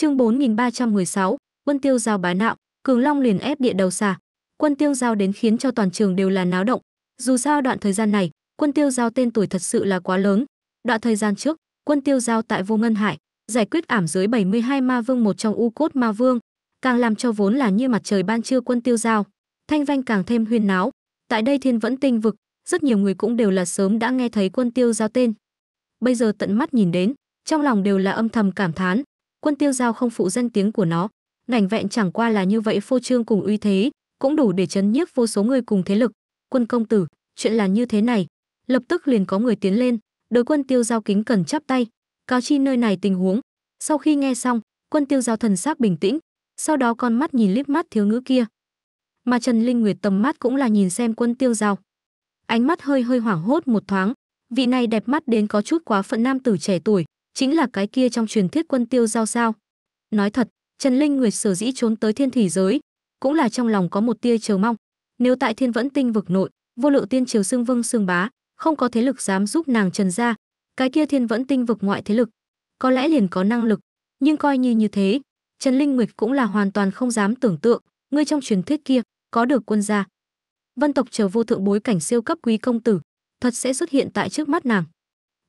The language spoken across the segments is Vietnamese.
Chương 4316, Quân Tiêu Giao bá nạo, Cường Long liền ép địa đầu xà. Quân Tiêu Giao đến khiến cho toàn trường đều là náo động. Dù sao đoạn thời gian này, Quân Tiêu Giao tên tuổi thật sự là quá lớn. Đoạn thời gian trước, Quân Tiêu Giao tại Vô Ngân Hải, giải quyết ảm dưới 72 ma vương một trong u cốt ma vương, càng làm cho vốn là như mặt trời ban trưa Quân Tiêu Giao, thanh vanh càng thêm huyên náo. Tại đây Thiên Vẫn Tinh vực, rất nhiều người cũng đều là sớm đã nghe thấy Quân Tiêu Giao tên. Bây giờ tận mắt nhìn đến, trong lòng đều là âm thầm cảm thán, quân tiêu giao không phụ danh tiếng của nó ngành vẹn chẳng qua là như vậy phô trương cùng uy thế cũng đủ để chấn nhiếp vô số người cùng thế lực quân công tử chuyện là như thế này lập tức liền có người tiến lên đối quân tiêu giao kính cần chắp tay cáo chi nơi này tình huống sau khi nghe xong quân tiêu giao thần sắc bình tĩnh sau đó con mắt nhìn liếc mắt thiếu ngữ kia mà trần linh nguyệt tầm mắt cũng là nhìn xem quân tiêu giao ánh mắt hơi hơi hoảng hốt một thoáng vị này đẹp mắt đến có chút quá phận nam tử trẻ tuổi chính là cái kia trong truyền thuyết quân tiêu giao sao. Nói thật, Trần Linh Nguyệt sở dĩ trốn tới thiên thủy giới, cũng là trong lòng có một tia chờ mong. Nếu tại thiên vẫn tinh vực nội, vô lượng tiên triều xương vương xương bá, không có thế lực dám giúp nàng trần ra, cái kia thiên vẫn tinh vực ngoại thế lực, có lẽ liền có năng lực. Nhưng coi như như thế, Trần Linh Nguyệt cũng là hoàn toàn không dám tưởng tượng, ngươi trong truyền thuyết kia, có được quân gia. Vân tộc chờ vô thượng bối cảnh siêu cấp quý công tử, thật sẽ xuất hiện tại trước mắt nàng.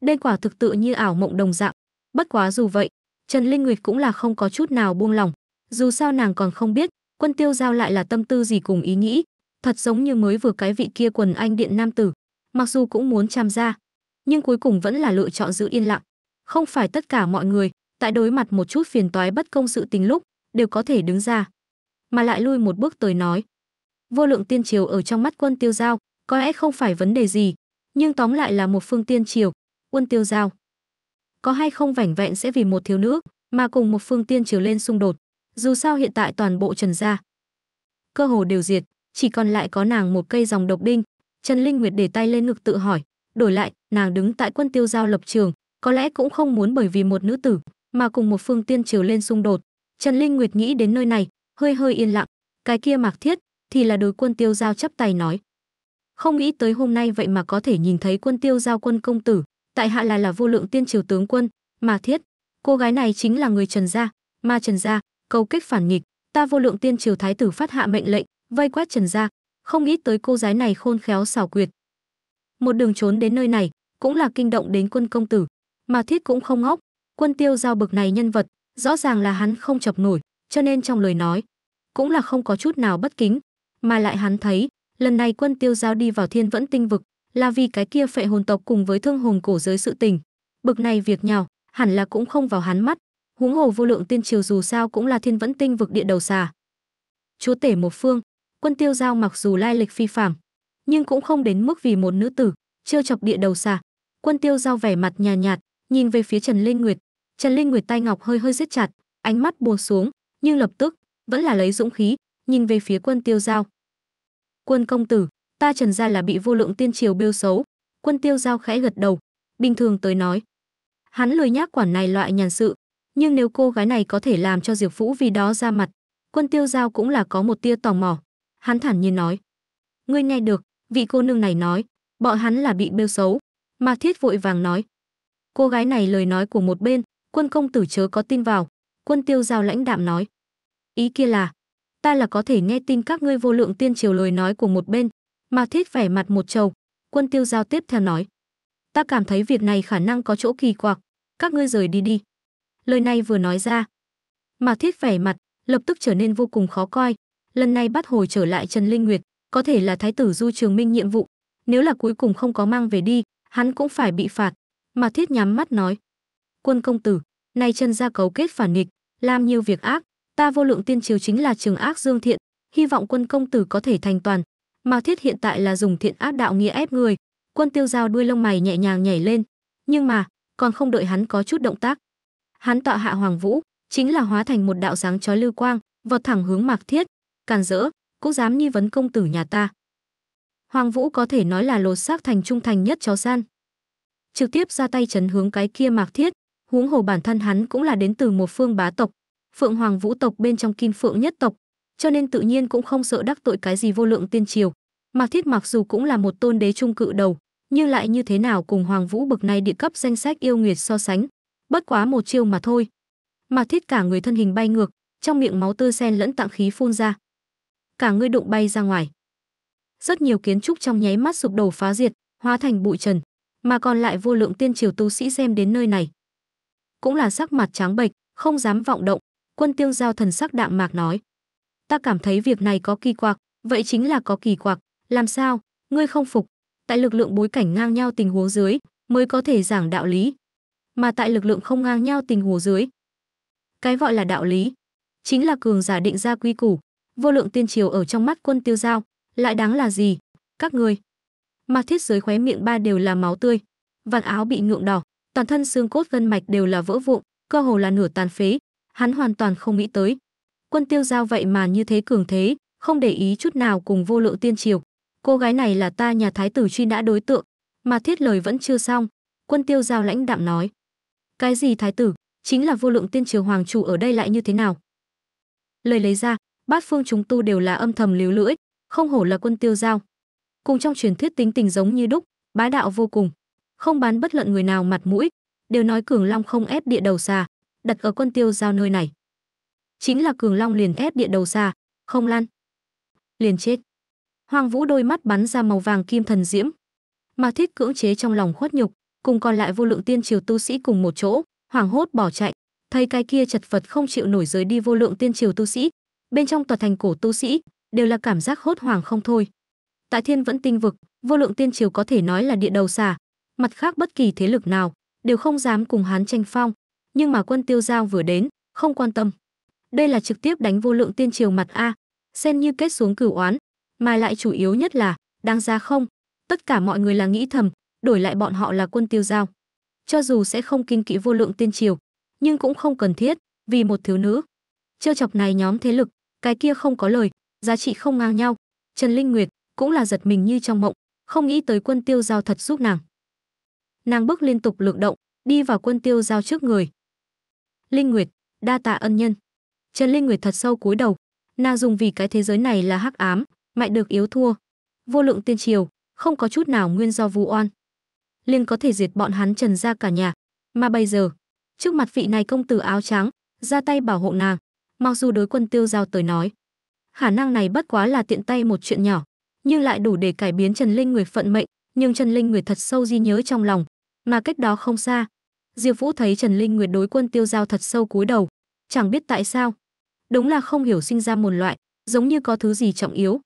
Đây quả thực tự như ảo mộng đồng dạng, Bất quá dù vậy, Trần Linh Nguyệt cũng là không có chút nào buông lòng. Dù sao nàng còn không biết, quân tiêu giao lại là tâm tư gì cùng ý nghĩ, thật giống như mới vừa cái vị kia quần anh điện nam tử. Mặc dù cũng muốn tham gia nhưng cuối cùng vẫn là lựa chọn giữ yên lặng. Không phải tất cả mọi người, tại đối mặt một chút phiền toái bất công sự tình lúc, đều có thể đứng ra. Mà lại lui một bước tới nói. Vô lượng tiên triều ở trong mắt quân tiêu giao, có lẽ không phải vấn đề gì, nhưng tóm lại là một phương tiên triều, quân tiêu giao có hay không vảnh vẹn sẽ vì một thiếu nữ mà cùng một phương tiên chiều lên xung đột dù sao hiện tại toàn bộ trần gia cơ hồ đều diệt chỉ còn lại có nàng một cây dòng độc đinh trần linh nguyệt để tay lên ngực tự hỏi đổi lại nàng đứng tại quân tiêu giao lập trường có lẽ cũng không muốn bởi vì một nữ tử mà cùng một phương tiên chiều lên xung đột trần linh nguyệt nghĩ đến nơi này hơi hơi yên lặng cái kia mạc thiết thì là đối quân tiêu giao chắp tay nói không nghĩ tới hôm nay vậy mà có thể nhìn thấy quân tiêu giao quân công tử tại hạ là là vô lượng tiên triều tướng quân mà thiết cô gái này chính là người trần gia ma trần gia cầu kích phản nghịch ta vô lượng tiên triều thái tử phát hạ mệnh lệnh vây quét trần gia không nghĩ tới cô gái này khôn khéo xảo quyệt một đường trốn đến nơi này cũng là kinh động đến quân công tử mà thiết cũng không ngốc quân tiêu giao bực này nhân vật rõ ràng là hắn không chập nổi cho nên trong lời nói cũng là không có chút nào bất kính mà lại hắn thấy lần này quân tiêu giao đi vào thiên vẫn tinh vực là vì cái kia phệ hồn tộc cùng với thương hồn cổ giới sự tình. Bực này việc nhào, hẳn là cũng không vào hắn mắt, huống hồ vô lượng tiên triều dù sao cũng là thiên vẫn tinh vực địa đầu xà. Chúa tể một phương, quân tiêu giao mặc dù lai lịch phi phàm, nhưng cũng không đến mức vì một nữ tử, trêu chọc địa đầu xà. Quân tiêu giao vẻ mặt nhà nhạt, nhìn về phía Trần Linh Nguyệt. Trần Linh Nguyệt tay ngọc hơi hơi siết chặt, ánh mắt buông xuống, nhưng lập tức, vẫn là lấy dũng khí, nhìn về phía quân tiêu giao. Quân công tử, ta trần ra là bị vô lượng tiên triều bêu xấu quân tiêu giao khẽ gật đầu bình thường tới nói hắn lười nhác quản này loại nhàn sự nhưng nếu cô gái này có thể làm cho diệp vũ vì đó ra mặt quân tiêu giao cũng là có một tia tò mò hắn thản nhiên nói ngươi nghe được vị cô nương này nói bọn hắn là bị bêu xấu mà thiết vội vàng nói cô gái này lời nói của một bên quân công tử chớ có tin vào quân tiêu giao lãnh đạm nói ý kia là ta là có thể nghe tin các ngươi vô lượng tiên triều lời nói của một bên Mạc Thiết vẻ mặt một trầu, quân tiêu giao tiếp theo nói. Ta cảm thấy việc này khả năng có chỗ kỳ quặc, các ngươi rời đi đi. Lời này vừa nói ra. Mạc Thiết vẻ mặt, lập tức trở nên vô cùng khó coi. Lần này bắt hồi trở lại Trần Linh Nguyệt, có thể là thái tử Du Trường Minh nhiệm vụ. Nếu là cuối cùng không có mang về đi, hắn cũng phải bị phạt. Mạc Thiết nhắm mắt nói. Quân công tử, nay Trần gia cấu kết phản nghịch, làm nhiều việc ác. Ta vô lượng tiên triều chính là trường ác dương thiện, hy vọng quân công tử có thể thành toàn, Mao Thiết hiện tại là dùng thiện áp đạo nghĩa ép người. Quân Tiêu Giao đuôi lông mày nhẹ nhàng nhảy lên, nhưng mà còn không đợi hắn có chút động tác, hắn tọa hạ Hoàng Vũ chính là hóa thành một đạo sáng chói lưu quang, vọt thẳng hướng Mạc Thiết, càn rỡ, cũng dám nghi vấn công tử nhà ta. Hoàng Vũ có thể nói là lột xác thành trung thành nhất chó san. Trực tiếp ra tay chấn hướng cái kia Mạc Thiết, huống hồ bản thân hắn cũng là đến từ một phương bá tộc, Phượng Hoàng Vũ tộc bên trong Kim Phượng nhất tộc, cho nên tự nhiên cũng không sợ đắc tội cái gì vô lượng tiên triều. Mạc Thiết mặc dù cũng là một tôn đế trung cự đầu, nhưng lại như thế nào cùng Hoàng Vũ bực này địa cấp danh sách yêu nghiệt so sánh, bất quá một chiêu mà thôi. Mạc Thiết cả người thân hình bay ngược, trong miệng máu tươi xen lẫn tạng khí phun ra. Cả người đụng bay ra ngoài. Rất nhiều kiến trúc trong nháy mắt sụp đổ phá diệt, hóa thành bụi trần, mà còn lại vô lượng tiên triều tu sĩ xem đến nơi này, cũng là sắc mặt trắng bệch, không dám vọng động, Quân Tiêu Giao thần sắc đạm mạc nói: ta cảm thấy việc này có kỳ quặc, vậy chính là có kỳ quặc, làm sao? Ngươi không phục? Tại lực lượng bối cảnh ngang nhau tình huống dưới mới có thể giảng đạo lý, mà tại lực lượng không ngang nhau tình huống dưới. Cái gọi là đạo lý chính là cường giả định ra quy củ, vô lượng tiên triều ở trong mắt quân tiêu giao, lại đáng là gì? Các ngươi. Mạc Thiết giới khóe miệng ba đều là máu tươi, vạt áo bị nhuộm đỏ, toàn thân xương cốt gân mạch đều là vỡ vụn, cơ hồ là nửa tàn phế, hắn hoàn toàn không nghĩ tới, quân tiêu giao vậy mà như thế cường thế, không để ý chút nào cùng vô lượng tiên triều. Cô gái này là ta nhà thái tử truy nã đối tượng, mà thiết lời vẫn chưa xong. Quân tiêu giao lãnh đạm nói. Cái gì thái tử, chính là vô lượng tiên triều hoàng chủ ở đây lại như thế nào? Lời lấy ra, bát phương chúng tu đều là âm thầm líu lưỡi, không hổ là quân tiêu giao. Cùng trong truyền thuyết tính tình giống như đúc, bá đạo vô cùng, không bán bất luận người nào mặt mũi, đều nói cường long không ép địa đầu xà, đặt ở quân tiêu giao nơi này chính là Cường Long liền ép địa đầu xa, không lăn, liền chết. Hoàng Vũ đôi mắt bắn ra màu vàng kim thần diễm, mà thích cưỡng chế trong lòng khuất nhục, cùng còn lại vô lượng tiên triều tu sĩ cùng một chỗ, hoảng hốt bỏ chạy, thấy cái kia chật vật không chịu nổi giới đi vô lượng tiên triều tu sĩ, bên trong tòa thành cổ tu sĩ đều là cảm giác hốt hoảng không thôi. Tại Thiên vẫn tinh vực, vô lượng tiên triều có thể nói là địa đầu xà, mặt khác bất kỳ thế lực nào đều không dám cùng hắn tranh phong, nhưng mà quân Tiêu Giao vừa đến, không quan tâm. Đây là trực tiếp đánh vô lượng tiên triều mặt A, sen như kết xuống cửu oán, mà lại chủ yếu nhất là, đang ra không, tất cả mọi người là nghĩ thầm, đổi lại bọn họ là quân tiêu giao. Cho dù sẽ không kinh kỵ vô lượng tiên triều, nhưng cũng không cần thiết, vì một thiếu nữ. Trêu chọc này nhóm thế lực, cái kia không có lời, giá trị không ngang nhau. Trần Linh Nguyệt cũng là giật mình như trong mộng, không nghĩ tới quân tiêu giao thật giúp nàng. Nàng bước liên tục lượng động, đi vào quân tiêu giao trước người. Linh Nguyệt, đa tạ ân nhân. Trần Linh Nguyệt thật sâu cúi đầu, nàng dùng vì cái thế giới này là hắc ám, mạnh được yếu thua. Vô lượng tiên triều, không có chút nào nguyên do vu oan. Liền có thể diệt bọn hắn Trần ra cả nhà, mà bây giờ, trước mặt vị này công tử áo trắng, ra tay bảo hộ nàng, mặc dù đối quân tiêu giao tới nói, khả năng này bất quá là tiện tay một chuyện nhỏ, nhưng lại đủ để cải biến Trần Linh Nguyệt phận mệnh, nhưng Trần Linh Nguyệt thật sâu ghi nhớ trong lòng, mà cách đó không xa, Diệp Vũ thấy Trần Linh Nguyệt đối quân tiêu giao thật sâu cúi đầu, Chẳng biết tại sao, đúng là không hiểu sinh ra một loại, giống như có thứ gì trọng yếu.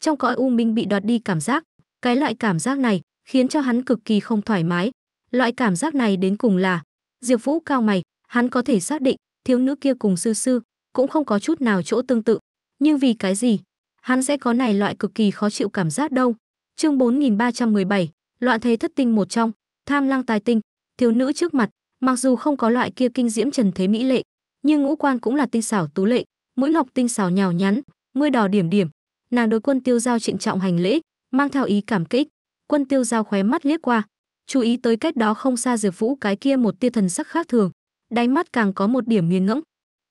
Trong cõi u minh bị đoạt đi cảm giác, cái loại cảm giác này khiến cho hắn cực kỳ không thoải mái. Loại cảm giác này đến cùng là, Diệp Vũ cao mày, hắn có thể xác định, thiếu nữ kia cùng sư sư cũng không có chút nào chỗ tương tự, nhưng vì cái gì, hắn sẽ có này loại cực kỳ khó chịu cảm giác đâu. Chương 4317, loạn thế thất tinh một trong, tham lang tài tinh, thiếu nữ trước mặt, mặc dù không có loại kia kinh diễm trần thế mỹ lệ, nhưng ngũ quan cũng là tinh xảo tú lệ, mũi ngọc tinh xảo nhào nhắn, môi đỏ điểm điểm. Nàng đối quân tiêu giao trịnh trọng hành lễ, mang theo ý cảm kích. Quân tiêu giao khóe mắt liếc qua, chú ý tới cách đó không xa Diệp Vũ cái kia một tia thần sắc khác thường, đáy mắt càng có một điểm nghiền ngẫm.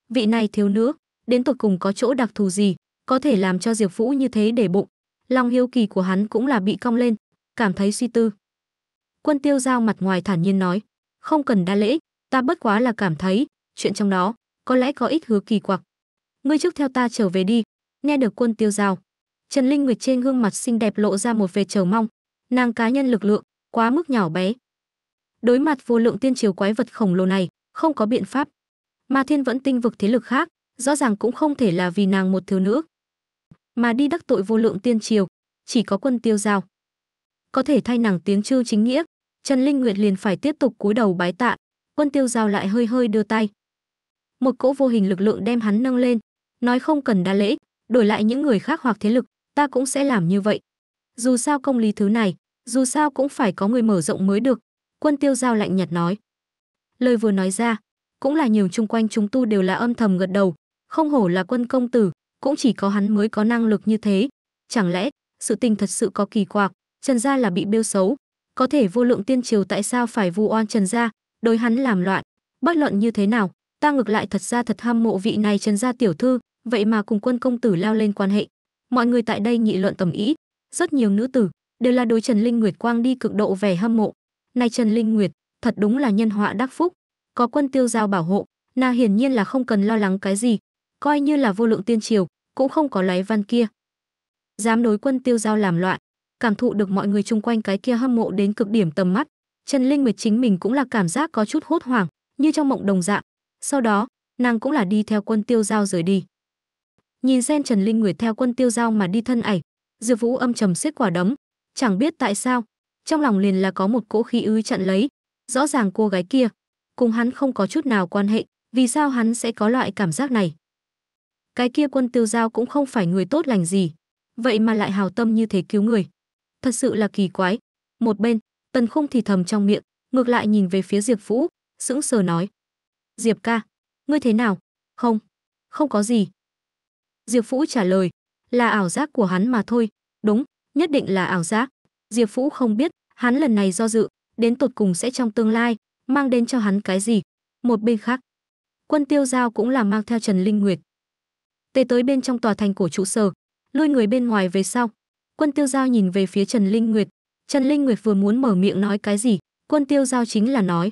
Vị này thiếu nữ, đến tột cùng có chỗ đặc thù gì, có thể làm cho Diệp Vũ như thế để bụng. Lòng hiếu kỳ của hắn cũng là bị cong lên, cảm thấy suy tư. Quân Tiêu Giao mặt ngoài thản nhiên nói, không cần đa lễ, ta bất quá là cảm thấy, chuyện trong đó, có lẽ có ít hứa kỳ quặc. Ngươi trước theo ta trở về đi, nghe được quân tiêu giao. Trần Linh Nguyệt trên gương mặt xinh đẹp lộ ra một vẻ chờ mong, nàng cá nhân lực lượng quá mức nhỏ bé. Đối mặt vô lượng tiên triều quái vật khổng lồ này, không có biện pháp. Mà Thiên vẫn tinh vực thế lực khác, rõ ràng cũng không thể là vì nàng một thiếu nữ, mà đi đắc tội vô lượng tiên triều, chỉ có quân tiêu giao. Có thể thay nàng tiếng chư chính nghĩa, Trần Linh Nguyệt liền phải tiếp tục cúi đầu bái tạ, quân tiêu giao lại hơi hơi đưa tay, một cỗ vô hình lực lượng đem hắn nâng lên nói không cần đa lễ đổi lại những người khác hoặc thế lực ta cũng sẽ làm như vậy dù sao công lý thứ này dù sao cũng phải có người mở rộng mới được quân tiêu giao lạnh nhạt nói lời vừa nói ra cũng là nhiều chung quanh chúng tu đều là âm thầm gật đầu không hổ là quân công tử cũng chỉ có hắn mới có năng lực như thế chẳng lẽ sự tình thật sự có kỳ quặc trần gia là bị bêu xấu có thể vô lượng tiên triều tại sao phải vu oan trần gia đối hắn làm loạn bất luận như thế nào ta ngược lại thật ra thật ham mộ vị này trần gia tiểu thư vậy mà cùng quân công tử lao lên quan hệ mọi người tại đây nghị luận tầm ý rất nhiều nữ tử đều là đối trần linh nguyệt quang đi cực độ vẻ hâm mộ nay trần linh nguyệt thật đúng là nhân họa đắc phúc có quân tiêu giao bảo hộ nàng hiển nhiên là không cần lo lắng cái gì coi như là vô lượng tiên triều cũng không có lái văn kia dám đối quân tiêu giao làm loạn cảm thụ được mọi người chung quanh cái kia hâm mộ đến cực điểm tầm mắt trần linh nguyệt chính mình cũng là cảm giác có chút hốt hoảng như trong mộng đồng dạng sau đó, nàng cũng là đi theo quân tiêu giao rời đi. Nhìn xem Trần Linh Nguyệt theo quân tiêu giao mà đi thân ảnh, Diệp Vũ âm trầm xiết quả đấm, chẳng biết tại sao, trong lòng liền là có một cỗ khí ứ chặn lấy, rõ ràng cô gái kia cùng hắn không có chút nào quan hệ, vì sao hắn sẽ có loại cảm giác này? Cái kia quân tiêu giao cũng không phải người tốt lành gì, vậy mà lại hào tâm như thế cứu người. Thật sự là kỳ quái. Một bên, Tần Khung thì thầm trong miệng, ngược lại nhìn về phía Diệp Vũ, sững sờ nói: Diệp ca, ngươi thế nào? Không, không có gì. Diệp Phũ trả lời, là ảo giác của hắn mà thôi, đúng, nhất định là ảo giác. Diệp Phũ không biết, hắn lần này do dự, đến tột cùng sẽ trong tương lai, mang đến cho hắn cái gì. Một bên khác, quân tiêu giao cũng là mang theo Trần Linh Nguyệt. Tề tới bên trong tòa thành cổ trụ sở, lui người bên ngoài về sau. Quân tiêu giao nhìn về phía Trần Linh Nguyệt. Trần Linh Nguyệt vừa muốn mở miệng nói cái gì, quân tiêu giao chính là nói.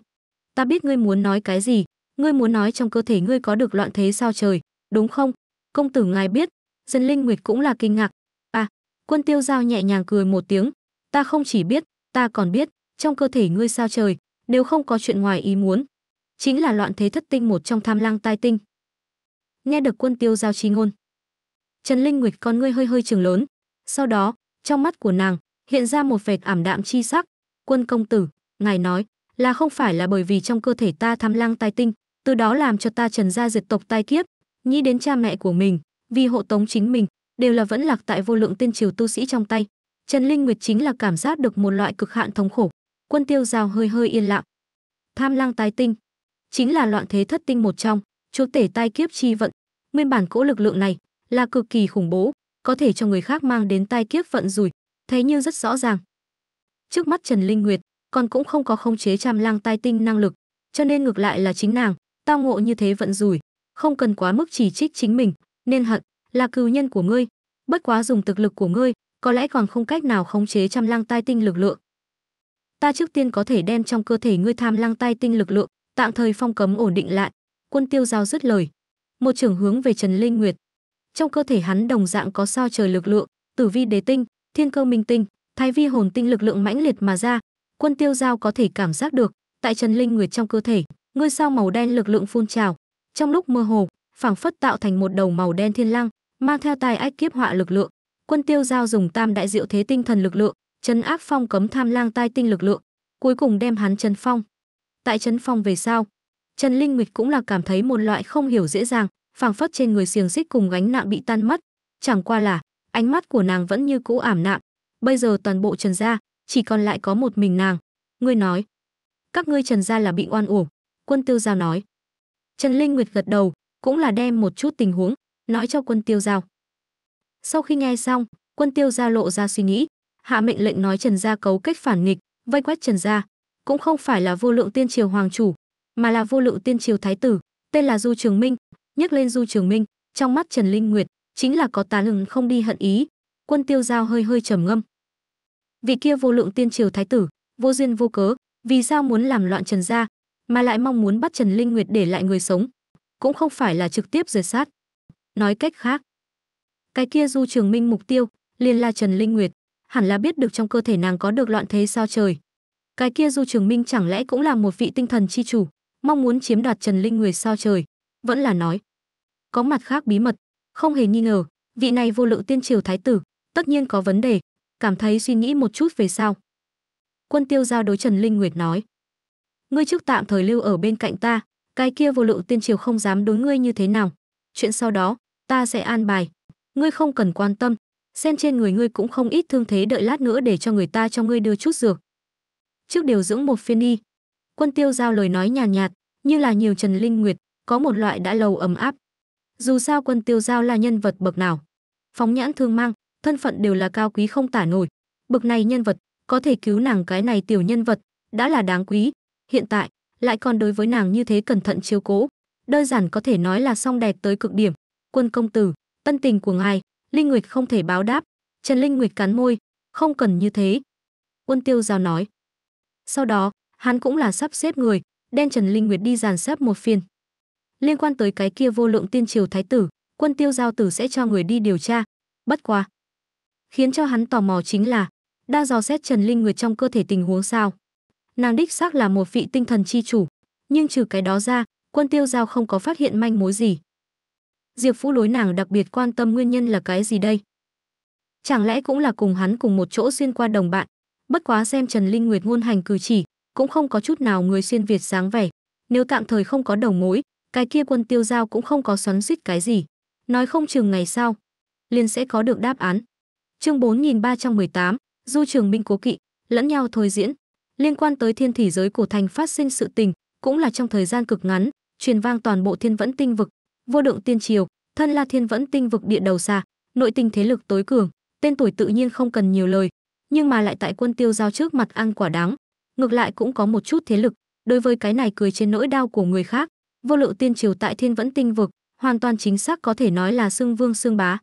Ta biết ngươi muốn nói cái gì, ngươi muốn nói trong cơ thể ngươi có được loạn thế sao trời, đúng không? Công tử ngài biết, dân linh nguyệt cũng là kinh ngạc. À, quân tiêu giao nhẹ nhàng cười một tiếng, ta không chỉ biết, ta còn biết, trong cơ thể ngươi sao trời, nếu không có chuyện ngoài ý muốn. Chính là loạn thế thất tinh một trong tham lang tai tinh. Nghe được quân tiêu giao chi ngôn. Trần Linh Nguyệt con ngươi hơi hơi trường lớn. Sau đó, trong mắt của nàng, hiện ra một vệt ảm đạm chi sắc. Quân công tử, ngài nói, là không phải là bởi vì trong cơ thể ta tham lang tai tinh, từ đó làm cho ta trần gia diệt tộc tai kiếp nghĩ đến cha mẹ của mình vì hộ tống chính mình đều là vẫn lạc tại vô lượng tiên triều tu sĩ trong tay trần linh nguyệt chính là cảm giác được một loại cực hạn thống khổ quân tiêu giao hơi hơi yên lặng tham lang tái tinh chính là loạn thế thất tinh một trong chúa tể tai kiếp chi vận nguyên bản cỗ lực lượng này là cực kỳ khủng bố có thể cho người khác mang đến tai kiếp vận rủi thấy như rất rõ ràng trước mắt trần linh nguyệt còn cũng không có khống chế tham lang tai tinh năng lực cho nên ngược lại là chính nàng tao ngộ như thế vận rủi, không cần quá mức chỉ trích chính mình, nên hận, là cừu nhân của ngươi, bất quá dùng thực lực của ngươi, có lẽ còn không cách nào khống chế trăm lăng tai tinh lực lượng. Ta trước tiên có thể đem trong cơ thể ngươi tham lăng tai tinh lực lượng, tạm thời phong cấm ổn định lại. Quân tiêu giao dứt lời. Một trưởng hướng về Trần Linh Nguyệt. Trong cơ thể hắn đồng dạng có sao trời lực lượng, tử vi đế tinh, thiên cơ minh tinh, thái vi hồn tinh lực lượng mãnh liệt mà ra. Quân tiêu giao có thể cảm giác được tại Trần Linh Nguyệt trong cơ thể ngôi sao màu đen lực lượng phun trào trong lúc mơ hồ phảng phất tạo thành một đầu màu đen thiên lăng mang theo tài ách kiếp họa lực lượng quân tiêu giao dùng tam đại diệu thế tinh thần lực lượng chấn áp phong cấm tham lang tai tinh lực lượng cuối cùng đem hắn chấn phong tại chấn phong về sau trần linh Nguyệt cũng là cảm thấy một loại không hiểu dễ dàng phảng phất trên người xiềng xích cùng gánh nặng bị tan mất chẳng qua là ánh mắt của nàng vẫn như cũ ảm đạm bây giờ toàn bộ trần gia chỉ còn lại có một mình nàng ngươi nói các ngươi trần gia là bị oan uổng quân tiêu giao nói trần linh nguyệt gật đầu cũng là đem một chút tình huống nói cho quân tiêu giao sau khi nghe xong quân tiêu giao lộ ra suy nghĩ hạ mệnh lệnh nói trần gia cấu kết phản nghịch vây quét trần gia cũng không phải là vô lượng tiên triều hoàng chủ mà là vô lượng tiên triều thái tử tên là du trường minh nhắc lên du trường minh trong mắt trần linh nguyệt chính là có tá lừng không đi hận ý quân tiêu giao hơi hơi trầm ngâm vị kia vô lượng tiên triều thái tử vô duyên vô cớ vì sao muốn làm loạn trần gia mà lại mong muốn bắt Trần Linh Nguyệt để lại người sống, cũng không phải là trực tiếp diệt sát. Nói cách khác, cái kia Du Trường Minh mục tiêu liền là Trần Linh Nguyệt, hẳn là biết được trong cơ thể nàng có được loạn thế sao trời. Cái kia Du Trường Minh chẳng lẽ cũng là một vị tinh thần chi chủ, mong muốn chiếm đoạt Trần Linh Nguyệt sao trời, vẫn là nói có mặt khác bí mật, không hề nghi ngờ, vị này vô lượng tiên triều thái tử, tất nhiên có vấn đề, cảm thấy suy nghĩ một chút về sau. Quân Tiêu Giao đối Trần Linh Nguyệt nói, ngươi trước tạm thời lưu ở bên cạnh ta cái kia vô lượng tiên triều không dám đối ngươi như thế nào chuyện sau đó ta sẽ an bài ngươi không cần quan tâm xem trên người ngươi cũng không ít thương thế đợi lát nữa để cho người ta cho ngươi đưa chút dược trước điều dưỡng một phiên đi. quân tiêu giao lời nói nhàn nhạt, nhạt như là nhiều trần linh nguyệt có một loại đã lầu ấm áp dù sao quân tiêu giao là nhân vật bậc nào phóng nhãn thương mang thân phận đều là cao quý không tả nổi bậc này nhân vật có thể cứu nàng cái này tiểu nhân vật đã là đáng quý hiện tại lại còn đối với nàng như thế cẩn thận chiếu cố đơn giản có thể nói là song đẹp tới cực điểm quân công tử ân tình của ngài linh nguyệt không thể báo đáp trần linh nguyệt cắn môi không cần như thế quân tiêu giao nói sau đó hắn cũng là sắp xếp người đem trần linh nguyệt đi dàn xếp một phiên liên quan tới cái kia vô lượng tiên triều thái tử quân tiêu giao tử sẽ cho người đi điều tra bất qua khiến cho hắn tò mò chính là đang dò xét trần linh nguyệt trong cơ thể tình huống sao nàng đích xác là một vị tinh thần chi chủ nhưng trừ cái đó ra quân tiêu giao không có phát hiện manh mối gì diệp phú lối nàng đặc biệt quan tâm nguyên nhân là cái gì đây chẳng lẽ cũng là cùng hắn cùng một chỗ xuyên qua đồng bạn bất quá xem trần linh nguyệt ngôn hành cử chỉ cũng không có chút nào người xuyên việt sáng vẻ nếu tạm thời không có đầu mối cái kia quân tiêu giao cũng không có xoắn suýt cái gì nói không chừng ngày sau liền sẽ có được đáp án chương 4318, du trường binh cố kỵ lẫn nhau thôi diễn liên quan tới thiên thủy giới cổ thành phát sinh sự tình, cũng là trong thời gian cực ngắn, truyền vang toàn bộ thiên vẫn tinh vực, vô lượng tiên triều, thân là thiên vẫn tinh vực địa đầu xa, nội tình thế lực tối cường, tên tuổi tự nhiên không cần nhiều lời, nhưng mà lại tại quân tiêu giao trước mặt ăn quả đáng, ngược lại cũng có một chút thế lực, đối với cái này cười trên nỗi đau của người khác, vô lượng tiên triều tại thiên vẫn tinh vực, hoàn toàn chính xác có thể nói là xương vương xương bá.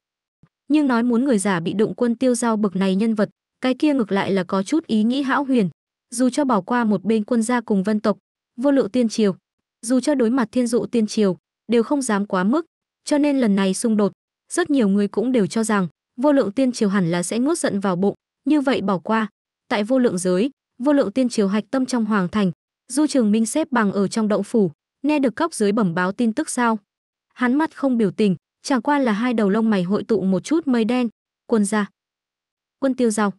Nhưng nói muốn người giả bị đụng quân tiêu giao bực này nhân vật, cái kia ngược lại là có chút ý nghĩ hão huyền, dù cho bỏ qua một bên quân gia cùng vân tộc, vô lượng tiên triều, dù cho đối mặt thiên dụ tiên triều, đều không dám quá mức, cho nên lần này xung đột, rất nhiều người cũng đều cho rằng vô lượng tiên triều hẳn là sẽ nuốt giận vào bụng, như vậy bỏ qua. Tại vô lượng giới, vô lượng tiên triều hạch tâm trong hoàng thành, Du Trường Minh xếp bằng ở trong động phủ, nghe được cốc dưới bẩm báo tin tức sao? Hắn mắt không biểu tình, chẳng qua là hai đầu lông mày hội tụ một chút mây đen, quân gia Quân tiêu giao.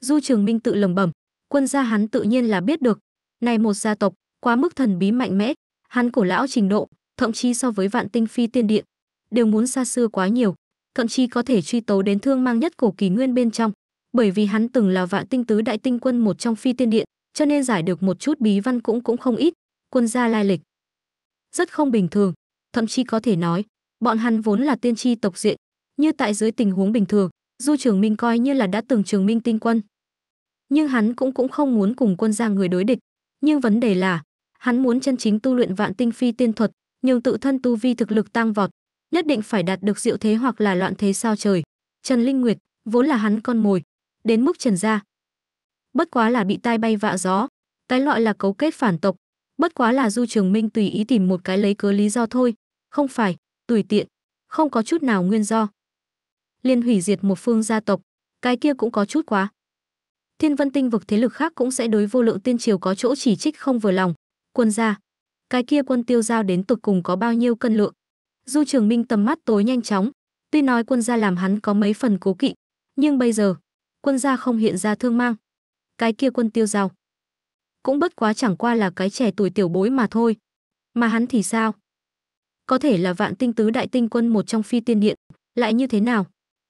Du Trường Minh tự lẩm bẩm, quân gia hắn tự nhiên là biết được. Này một gia tộc, quá mức thần bí mạnh mẽ, hắn cổ lão trình độ, thậm chí so với vạn tinh phi tiên điện, đều muốn xa xưa quá nhiều, thậm chí có thể truy tố đến thương mang nhất cổ kỳ nguyên bên trong, bởi vì hắn từng là vạn tinh tứ đại tinh quân một trong phi tiên điện, cho nên giải được một chút bí văn cũng cũng không ít, quân gia lai lịch. Rất không bình thường, thậm chí có thể nói, bọn hắn vốn là tiên tri tộc diện, như tại dưới tình huống bình thường, Du Trường Minh coi như là đã từng Trường Minh tinh quân, nhưng hắn cũng cũng không muốn cùng quân gia người đối địch. Nhưng vấn đề là, hắn muốn chân chính tu luyện vạn tinh phi tiên thuật, nhưng tự thân tu vi thực lực tăng vọt, nhất định phải đạt được diệu thế hoặc là loạn thế sao trời. Trần Linh Nguyệt vốn là hắn con mồi, đến mức Trần gia. Bất quá là bị tai bay vạ gió, cái loại là cấu kết phản tộc, bất quá là Du Trường Minh tùy ý tìm một cái lấy cớ lý do thôi, không phải tùy tiện, không có chút nào nguyên do. Liên hủy diệt một phương gia tộc, cái kia cũng có chút quá thiên vân tinh vực thế lực khác cũng sẽ đối vô lượng tiên triều có chỗ chỉ trích không vừa lòng quân gia cái kia quân tiêu giao đến tục cùng có bao nhiêu cân lượng du trường minh tầm mắt tối nhanh chóng tuy nói quân gia làm hắn có mấy phần cố kỵ nhưng bây giờ quân gia không hiện ra thương mang cái kia quân tiêu giao cũng bất quá chẳng qua là cái trẻ tuổi tiểu bối mà thôi mà hắn thì sao có thể là vạn tinh tứ đại tinh quân một trong phi tiên điện lại như thế nào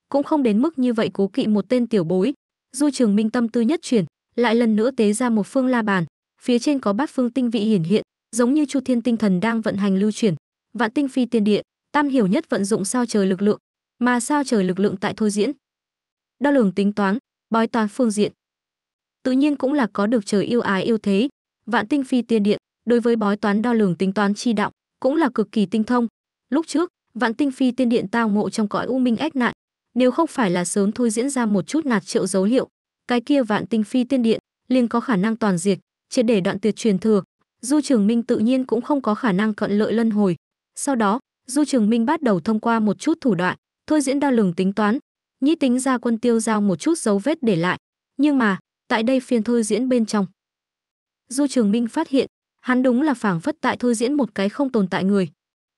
cũng không đến mức như vậy cố kỵ một tên tiểu bối Du Trường Minh tâm tư nhất chuyển, lại lần nữa tế ra một phương la bàn, phía trên có bát phương tinh vị hiển hiện, giống như Chu Thiên tinh thần đang vận hành lưu chuyển. Vạn tinh phi tiên địa, tam hiểu nhất vận dụng sao trời lực lượng, mà sao trời lực lượng tại thôi diễn. Đo lường tính toán, bói toán phương diện. Tự nhiên cũng là có được trời yêu ái yêu thế, vạn tinh phi tiên điện, đối với bói toán đo lường tính toán chi đạo, cũng là cực kỳ tinh thông. Lúc trước, vạn tinh phi tiên điện tao ngộ trong cõi u minh ách nạn, nếu không phải là sớm thôi diễn ra một chút nạt triệu dấu hiệu, cái kia vạn tinh phi tiên điện liền có khả năng toàn diệt, triệt để đoạn tuyệt truyền thừa. Du Trường Minh tự nhiên cũng không có khả năng cận lợi lân hồi. Sau đó, Du Trường Minh bắt đầu thông qua một chút thủ đoạn, thôi diễn đo lường tính toán, nhĩ tính ra quân tiêu giao một chút dấu vết để lại. Nhưng mà, tại đây phiên thôi diễn bên trong, Du Trường Minh phát hiện, hắn đúng là phảng phất tại thôi diễn một cái không tồn tại người,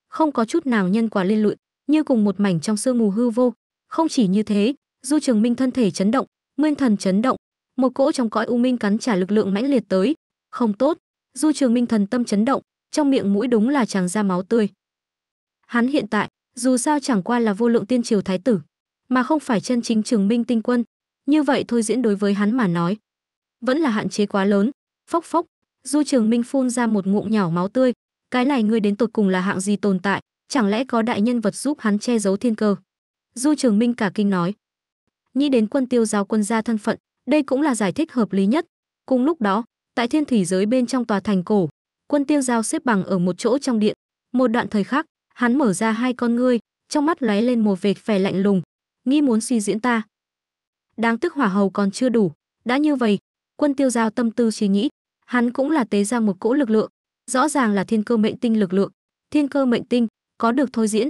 không có chút nào nhân quả liên lụy, như cùng một mảnh trong sương mù hư vô, không chỉ như thế, Du Trường Minh thân thể chấn động, nguyên thần chấn động, một cỗ trong cõi u minh cắn trả lực lượng mãnh liệt tới, không tốt. Du Trường Minh thần tâm chấn động, trong miệng mũi đúng là tràng ra máu tươi. Hắn hiện tại, dù sao chẳng qua là vô lượng tiên triều thái tử, mà không phải chân chính Trường Minh tinh quân, như vậy thôi diễn đối với hắn mà nói, vẫn là hạn chế quá lớn. Phốc phốc, Du Trường Minh phun ra một ngụm nhỏ máu tươi, cái này ngươi đến tột cùng là hạng gì tồn tại, chẳng lẽ có đại nhân vật giúp hắn che giấu thiên cơ? Du Trường Minh cả kinh nói. Nghĩ đến quân tiêu giao quân gia thân phận, đây cũng là giải thích hợp lý nhất. Cùng lúc đó, tại thiên thủy giới bên trong tòa thành cổ, quân tiêu giao xếp bằng ở một chỗ trong điện. Một đoạn thời khắc, hắn mở ra hai con ngươi, trong mắt lóe lên một vệt vẻ lạnh lùng, nghĩ muốn suy diễn ta. Đáng tức hỏa hầu còn chưa đủ, đã như vậy, quân tiêu giao tâm tư suy nghĩ, hắn cũng là tế ra một cỗ lực lượng, rõ ràng là thiên cơ mệnh tinh lực lượng, thiên cơ mệnh tinh có được thôi diễn,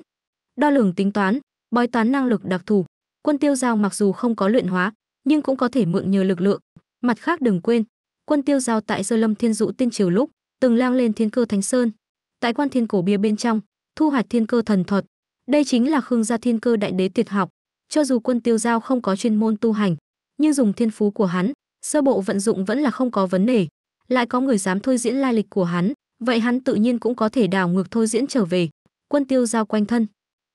đo lường tính toán, bói toán năng lực đặc thù. Quân Tiêu Giao mặc dù không có luyện hóa, nhưng cũng có thể mượn nhờ lực lượng. Mặt khác đừng quên, Quân Tiêu Giao tại Sơ Lâm Thiên Dụ Tiên Triều lúc từng lang lên Thiên Cơ Thánh Sơn. Tại Quan Thiên Cổ Bia bên trong, thu hoạch Thiên Cơ Thần Thuật. Đây chính là Khương gia Thiên Cơ Đại Đế tuyệt học. Cho dù Quân Tiêu Giao không có chuyên môn tu hành, nhưng dùng thiên phú của hắn, sơ bộ vận dụng vẫn là không có vấn đề. Lại có người dám thôi diễn lai lịch của hắn, vậy hắn tự nhiên cũng có thể đào ngược thôi diễn trở về. Quân Tiêu Giao quanh thân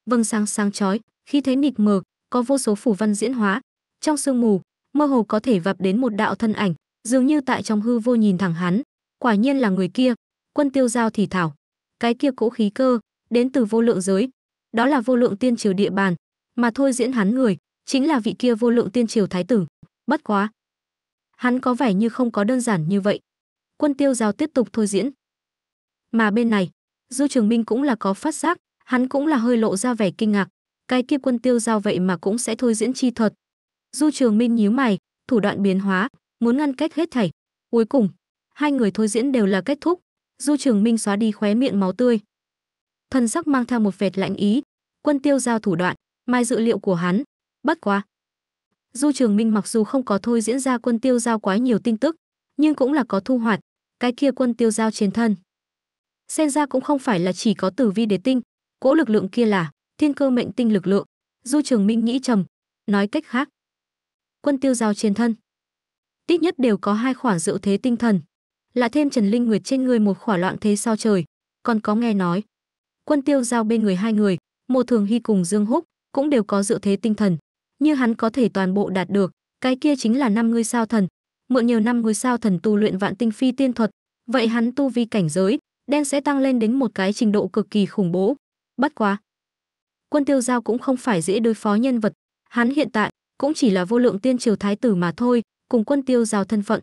vâng sáng sáng chói, khi thế mịt mờ, có vô số phủ văn diễn hóa. Trong sương mù, mơ hồ có thể vập đến một đạo thân ảnh, dường như tại trong hư vô nhìn thẳng hắn. Quả nhiên là người kia, quân tiêu giao thì thảo. Cái kia cỗ khí cơ, đến từ vô lượng giới. Đó là vô lượng tiên triều địa bàn, mà thôi diễn hắn người, chính là vị kia vô lượng tiên triều thái tử. Bất quá. Hắn có vẻ như không có đơn giản như vậy. Quân tiêu giao tiếp tục thôi diễn. Mà bên này, Du Trường Minh cũng là có phát giác, hắn cũng là hơi lộ ra vẻ kinh ngạc cái kia quân tiêu giao vậy mà cũng sẽ thôi diễn chi thuật du trường minh nhíu mày thủ đoạn biến hóa muốn ngăn cách hết thảy cuối cùng hai người thôi diễn đều là kết thúc du trường minh xóa đi khóe miệng máu tươi thân sắc mang theo một vệt lạnh ý quân tiêu giao thủ đoạn mai dự liệu của hắn bất quá du trường minh mặc dù không có thôi diễn ra quân tiêu giao quá nhiều tin tức nhưng cũng là có thu hoạch cái kia quân tiêu giao trên thân Sen ra cũng không phải là chỉ có tử vi đế tinh, cỗ lực lượng kia là thiên cơ mệnh tinh lực lượng du trường minh nghĩ trầm nói cách khác quân tiêu giao trên thân ít nhất đều có hai khỏa rượu thế tinh thần là thêm trần linh nguyệt trên người một khỏa loạn thế sao trời còn có nghe nói quân tiêu giao bên người hai người một thường hy cùng dương húc cũng đều có dự thế tinh thần như hắn có thể toàn bộ đạt được cái kia chính là năm ngôi sao thần mượn nhiều năm ngôi sao thần tu luyện vạn tinh phi tiên thuật vậy hắn tu vi cảnh giới đen sẽ tăng lên đến một cái trình độ cực kỳ khủng bố Bất quá, quân tiêu giao cũng không phải dễ đối phó nhân vật, hắn hiện tại cũng chỉ là vô lượng tiên triều thái tử mà thôi, cùng quân tiêu giao thân phận.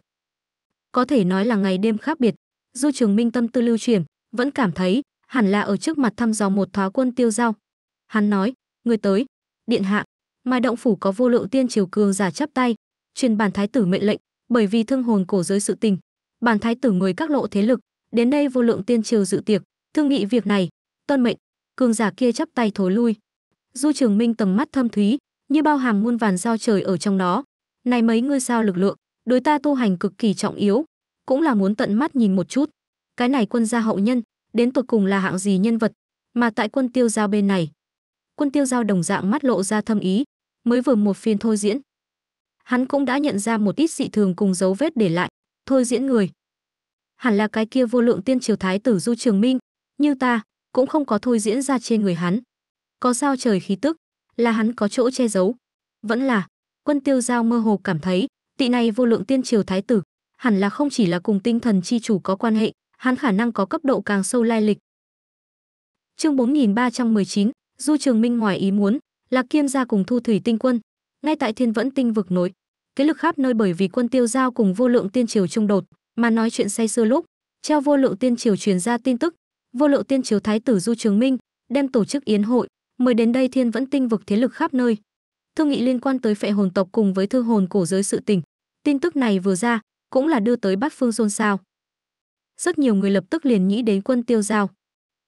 Có thể nói là ngày đêm khác biệt, Du Trường Minh tâm tư lưu chuyển, vẫn cảm thấy hẳn là ở trước mặt thăm dò một thoá quân tiêu giao. Hắn nói, người tới, điện hạ, mai động phủ có vô lượng tiên triều cường giả chắp tay, truyền bản thái tử mệnh lệnh, bởi vì thương hồn cổ giới sự tình, bản thái tử người các lộ thế lực, đến đây vô lượng tiên triều dự tiệc, thương nghị việc này, tuân mệnh cường giả kia chắp tay thối lui. Du Trường Minh tầm mắt thâm thúy, như bao hàm muôn vàn sao trời ở trong đó. Này mấy ngươi sao lực lượng, đối ta tu hành cực kỳ trọng yếu, cũng là muốn tận mắt nhìn một chút. Cái này quân gia hậu nhân, đến tột cùng là hạng gì nhân vật, mà tại quân tiêu giao bên này. Quân tiêu giao đồng dạng mắt lộ ra thâm ý, mới vừa một phiên thôi diễn. Hắn cũng đã nhận ra một ít dị thường cùng dấu vết để lại, thôi diễn người. Hẳn là cái kia vô lượng tiên triều thái tử Du Trường Minh, như ta, cũng không có thôi diễn ra trên người hắn. Có sao trời khí tức, là hắn có chỗ che giấu. Vẫn là, quân tiêu giao mơ hồ cảm thấy, tị này vô lượng tiên triều thái tử, hẳn là không chỉ là cùng tinh thần chi chủ có quan hệ, hắn khả năng có cấp độ càng sâu lai lịch. Chương 4319, Du Trường Minh ngoài ý muốn, là kiêm gia cùng thu thủy tinh quân, ngay tại thiên vẫn tinh vực nối. Kế lực khắp nơi bởi vì quân tiêu giao cùng vô lượng tiên triều xung đột, mà nói chuyện say xưa lúc, treo vô lượng tiên triều truyền ra tin tức, vô lộ tiên chiếu thái tử du trường minh đem tổ chức yến hội mời đến đây thiên vẫn tinh vực thế lực khắp nơi thương nghị liên quan tới phệ hồn tộc cùng với thư hồn cổ giới sự tình tin tức này vừa ra cũng là đưa tới bát phương xôn xao rất nhiều người lập tức liền nghĩ đến quân tiêu giao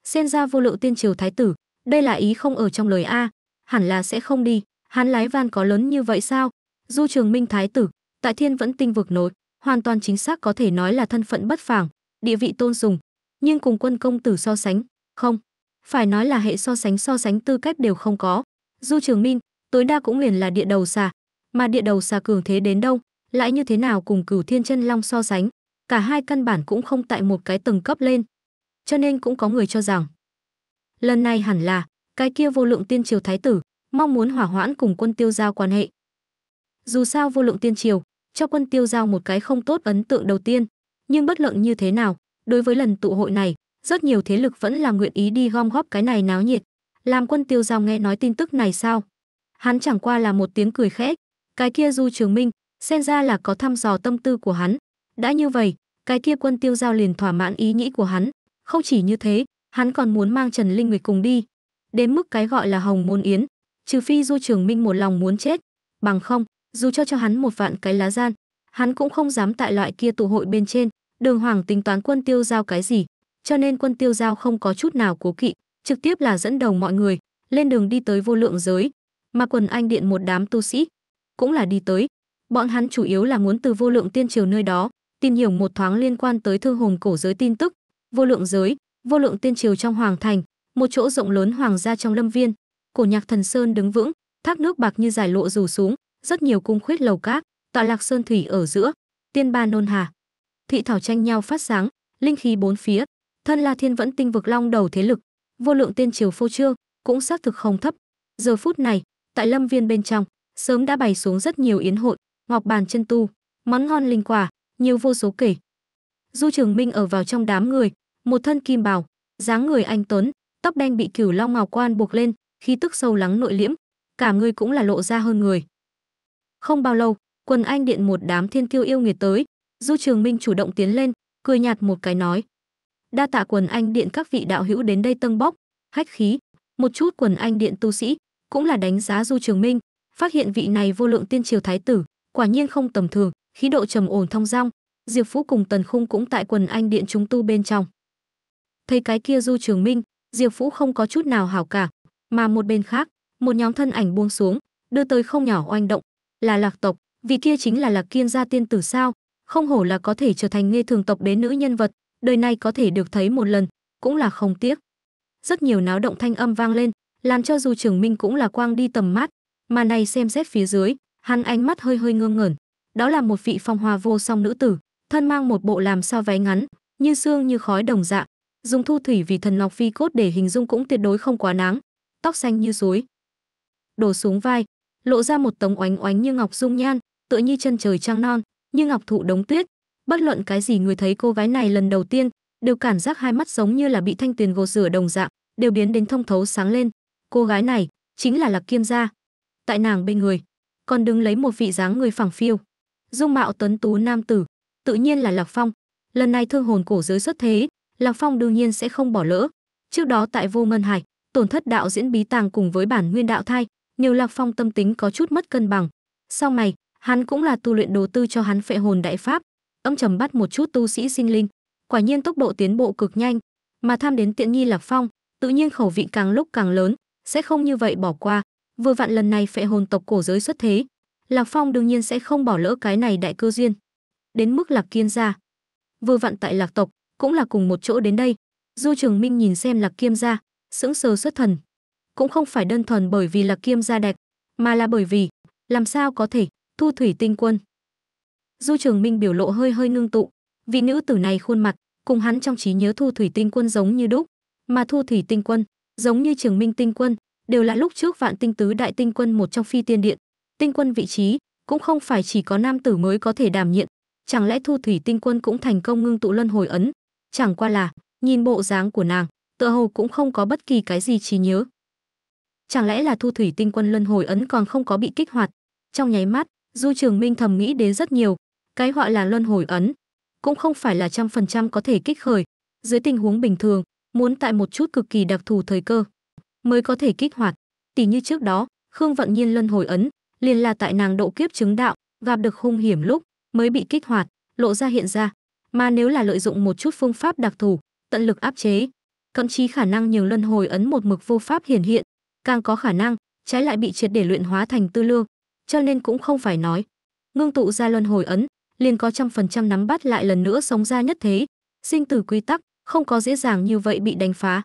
xen ra vô lộ tiên triều thái tử đây là ý không ở trong lời a hẳn là sẽ không đi hắn lái van có lớn như vậy sao du trường minh thái tử tại thiên vẫn tinh vực nối hoàn toàn chính xác có thể nói là thân phận bất phẳng địa vị tôn dùng nhưng cùng quân công tử so sánh, không, phải nói là hệ so sánh so sánh tư cách đều không có. Du Trường Minh, tối đa cũng liền là địa đầu xà, mà địa đầu xà cường thế đến đâu, lại như thế nào cùng Cửu Thiên Chân Long so sánh, cả hai căn bản cũng không tại một cái tầng cấp lên. Cho nên cũng có người cho rằng, lần này hẳn là cái kia vô lượng tiên triều thái tử mong muốn hỏa hoãn cùng quân tiêu giao quan hệ. Dù sao vô lượng tiên triều cho quân tiêu giao một cái không tốt ấn tượng đầu tiên, nhưng bất luận như thế nào, Đối với lần tụ hội này, rất nhiều thế lực vẫn là nguyện ý đi gom góp cái này náo nhiệt. Làm quân tiêu giao nghe nói tin tức này sao? Hắn chẳng qua là một tiếng cười khẽ. Cái kia Du Trường Minh, xem ra là có thăm dò tâm tư của hắn. Đã như vậy, cái kia quân tiêu giao liền thỏa mãn ý nghĩ của hắn. Không chỉ như thế, hắn còn muốn mang Trần Linh Nguyệt cùng đi. Đến mức cái gọi là hồng môn yến, trừ phi Du Trường Minh một lòng muốn chết. Bằng không, dù cho cho hắn một vạn cái lá gian, hắn cũng không dám tại loại kia tụ hội bên trên Đường Hoàng tính toán quân tiêu giao cái gì, cho nên quân tiêu giao không có chút nào cố kỵ, trực tiếp là dẫn đầu mọi người, lên đường đi tới vô lượng giới, mà quần anh điện một đám tu sĩ, cũng là đi tới. Bọn hắn chủ yếu là muốn từ vô lượng tiên triều nơi đó, tìm hiểu một thoáng liên quan tới thương hồn cổ giới tin tức, vô lượng giới, vô lượng tiên triều trong hoàng thành, một chỗ rộng lớn hoàng gia trong lâm viên, cổ nhạc thần sơn đứng vững, thác nước bạc như giải lộ rủ xuống, rất nhiều cung khuyết lầu cát, tọa lạc sơn thủy ở giữa, tiên ba nôn hà thị thảo tranh nhau phát sáng, linh khí bốn phía, thân la thiên vẫn tinh vực long đầu thế lực, vô lượng tiên triều phô trương, cũng xác thực không thấp. Giờ phút này, tại lâm viên bên trong, sớm đã bày xuống rất nhiều yến hội, ngọc bàn chân tu, món ngon linh quả, nhiều vô số kể. Du Trường Minh ở vào trong đám người, một thân kim bào, dáng người anh tuấn, tóc đen bị cửu long ngào quan buộc lên, khi tức sâu lắng nội liễm, cả người cũng là lộ ra hơn người. Không bao lâu, quần anh điện một đám thiên tiêu yêu nghiệt tới, Du Trường Minh chủ động tiến lên, cười nhạt một cái nói: "Đa tạ quần anh điện các vị đạo hữu đến đây tân bóc, hách khí, một chút quần anh điện tu sĩ, cũng là đánh giá Du Trường Minh, phát hiện vị này vô lượng tiên triều thái tử, quả nhiên không tầm thường, khí độ trầm ổn thong dong, Diệp Phú cùng Tần Khung cũng tại quần anh điện chúng tu bên trong." Thấy cái kia Du Trường Minh, Diệp Phú không có chút nào hảo cả, mà một bên khác, một nhóm thân ảnh buông xuống, đưa tới không nhỏ oanh động, là Lạc tộc, vì kia chính là Lạc Kiên gia tiên tử sao? Không hổ là có thể trở thành nghe thường tộc đế nữ nhân vật, đời này có thể được thấy một lần, cũng là không tiếc. Rất nhiều náo động thanh âm vang lên, làm cho dù Trường Minh cũng là quang đi tầm mắt, mà này xem xét phía dưới, hắn ánh mắt hơi hơi ngơ ngẩn. Đó là một vị phong hoa vô song nữ tử, thân mang một bộ làm sao váy ngắn, như xương như khói đồng dạng, dùng thu thủy vì thần ngọc phi cốt để hình dung cũng tuyệt đối không quá nắng, tóc xanh như suối, đổ xuống vai, lộ ra một tống oánh oánh như ngọc dung nhan, tựa như chân trời trăng non, như ngọc thụ đống tuyết, bất luận cái gì người thấy cô gái này lần đầu tiên, đều cảm giác hai mắt giống như là bị thanh tuyền gột rửa đồng dạng, đều biến đến thông thấu sáng lên. Cô gái này chính là Lạc kim gia. Tại nàng bên người, còn đứng lấy một vị dáng người phẳng phiêu, dung mạo tuấn tú nam tử, tự nhiên là Lạc Phong. Lần này thương hồn cổ giới xuất thế, Lạc Phong đương nhiên sẽ không bỏ lỡ. Trước đó tại Vô Ngân Hải, tổn thất đạo diễn bí tàng cùng với bản nguyên đạo thai, nhiều Lạc Phong tâm tính có chút mất cân bằng. Sau này, Hắn cũng là tu luyện đồ tư cho hắn phệ hồn đại pháp, âm trầm bắt một chút tu sĩ sinh linh, quả nhiên tốc độ tiến bộ cực nhanh, mà tham đến tiện nghi Lạc Phong, tự nhiên khẩu vị càng lúc càng lớn, sẽ không như vậy bỏ qua, vừa vặn lần này phệ hồn tộc cổ giới xuất thế, Lạc Phong đương nhiên sẽ không bỏ lỡ cái này đại cơ duyên. Đến mức Lạc Kiên gia, vừa vặn tại Lạc tộc cũng là cùng một chỗ đến đây. Du Trường Minh nhìn xem Lạc Kiêm gia, sững sờ xuất thần. Cũng không phải đơn thuần bởi vì Lạc Kiêm gia đẹp, mà là bởi vì làm sao có thể Thu Thủy Tinh Quân. Du Trường Minh biểu lộ hơi hơi ngưng tụ, vị nữ tử này khuôn mặt cùng hắn trong trí nhớ Thu Thủy Tinh Quân giống như đúc, mà Thu Thủy Tinh Quân, giống như Trường Minh Tinh Quân, đều là lúc trước Vạn Tinh Tứ Đại Tinh Quân một trong phi tiên điện. Tinh Quân vị trí cũng không phải chỉ có nam tử mới có thể đảm nhiệm, chẳng lẽ Thu Thủy Tinh Quân cũng thành công ngưng tụ luân hồi ấn? Chẳng qua là, nhìn bộ dáng của nàng, tựa hồ cũng không có bất kỳ cái gì trí nhớ. Chẳng lẽ là Thu Thủy Tinh Quân luân hồi ấn còn không có bị kích hoạt? Trong nháy mắt, Du Trường Minh thầm nghĩ đến rất nhiều, cái họa là luân hồi ấn, cũng không phải là trăm phần trăm có thể kích khởi. Dưới tình huống bình thường, muốn tại một chút cực kỳ đặc thù thời cơ, mới có thể kích hoạt. Tỷ như trước đó, Khương Vận Nhiên luân hồi ấn, liền là tại nàng độ kiếp chứng đạo, gặp được hung hiểm lúc, mới bị kích hoạt, lộ ra hiện ra. Mà nếu là lợi dụng một chút phương pháp đặc thù, tận lực áp chế, thậm chí khả năng nhường luân hồi ấn một mực vô pháp hiển hiện, càng có khả năng trái lại bị triệt để luyện hóa thành tư lương, cho nên cũng không phải nói ngưng tụ ra luân hồi ấn liền có trăm phần trăm nắm bắt lại lần nữa sống ra nhất thế sinh tử quy tắc không có dễ dàng như vậy bị đánh phá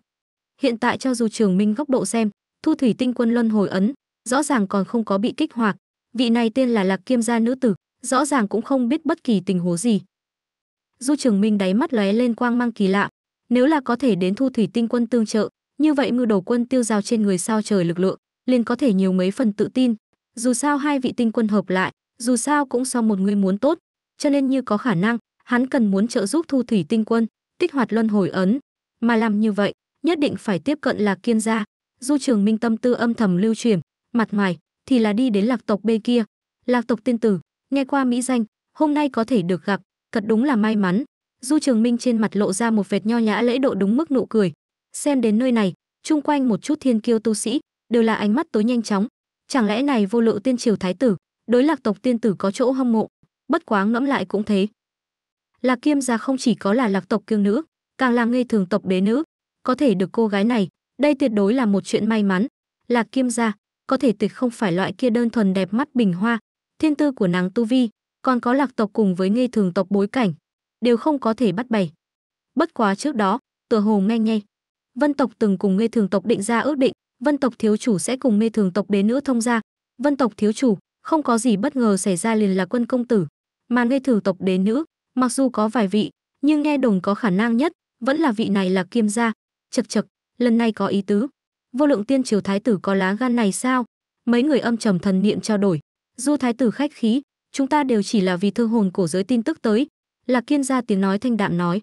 hiện tại cho dù trường minh góc độ xem thu thủy tinh quân luân hồi ấn rõ ràng còn không có bị kích hoạt vị này tên là lạc kiêm gia nữ tử rõ ràng cũng không biết bất kỳ tình huống gì du trường minh đáy mắt lóe lên quang mang kỳ lạ nếu là có thể đến thu thủy tinh quân tương trợ như vậy ngư đầu quân tiêu giao trên người sao trời lực lượng liền có thể nhiều mấy phần tự tin dù sao hai vị tinh quân hợp lại, dù sao cũng so một người muốn tốt, cho nên như có khả năng, hắn cần muốn trợ giúp thu thủy tinh quân, kích hoạt luân hồi ấn. Mà làm như vậy, nhất định phải tiếp cận lạc kiên gia. Du trường minh tâm tư âm thầm lưu truyền, mặt ngoài thì là đi đến lạc tộc bê kia. Lạc tộc tiên tử, nghe qua mỹ danh, hôm nay có thể được gặp, thật đúng là may mắn. Du trường minh trên mặt lộ ra một vệt nho nhã lễ độ đúng mức nụ cười. Xem đến nơi này, chung quanh một chút thiên kiêu tu sĩ, đều là ánh mắt tối nhanh chóng, chẳng lẽ này vô lượng tiên triều thái tử đối lạc tộc tiên tử có chỗ hâm mộ bất quá ngẫm lại cũng thế lạc kiêm gia không chỉ có là lạc tộc kiêng nữ càng là ngây thường tộc đế nữ có thể được cô gái này đây tuyệt đối là một chuyện may mắn lạc kiêm gia có thể tuyệt không phải loại kia đơn thuần đẹp mắt bình hoa thiên tư của nàng tu vi còn có lạc tộc cùng với ngây thường tộc bối cảnh đều không có thể bắt bày bất quá trước đó tựa hồ nghe nghe vân tộc từng cùng ngây thường tộc định ra ước định vân tộc thiếu chủ sẽ cùng mê thường tộc đế nữ thông gia vân tộc thiếu chủ không có gì bất ngờ xảy ra liền là quân công tử mà mê thường tộc đế nữ mặc dù có vài vị nhưng nghe đồng có khả năng nhất vẫn là vị này là kiêm gia chật chật lần này có ý tứ vô lượng tiên triều thái tử có lá gan này sao mấy người âm trầm thần niệm trao đổi du thái tử khách khí chúng ta đều chỉ là vì thương hồn cổ giới tin tức tới là kiên gia tiếng nói thanh đạm nói